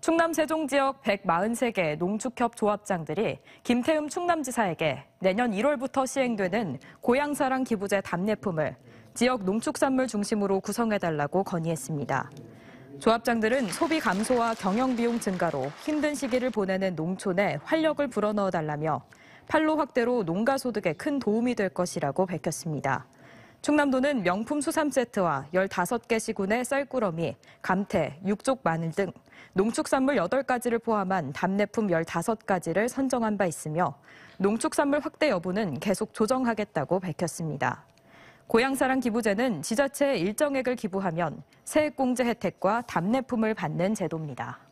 충남 세종 지역 143개 농축협 조합장들이 김태흠 충남지사에게 내년 1월부터 시행되는 고향사랑 기부제 답례품을 지역 농축산물 중심으로 구성해달라고 건의했습니다. 조합장들은 소비 감소와 경영 비용 증가로 힘든 시기를 보내는 농촌에 활력을 불어넣어 달라며 판로 확대로 농가 소득에 큰 도움이 될 것이라고 밝혔습니다. 충남도는 명품 수삼 세트와 15개 시군의 쌀꾸러미, 감태, 육족 마늘 등 농축산물 8가지를 포함한 답례품 15가지를 선정한 바 있으며 농축산물 확대 여부는 계속 조정하겠다고 밝혔습니다. 고향사랑 기부제는 지자체에 일정액을 기부하면 세액공제 혜택과 답례품을 받는 제도입니다.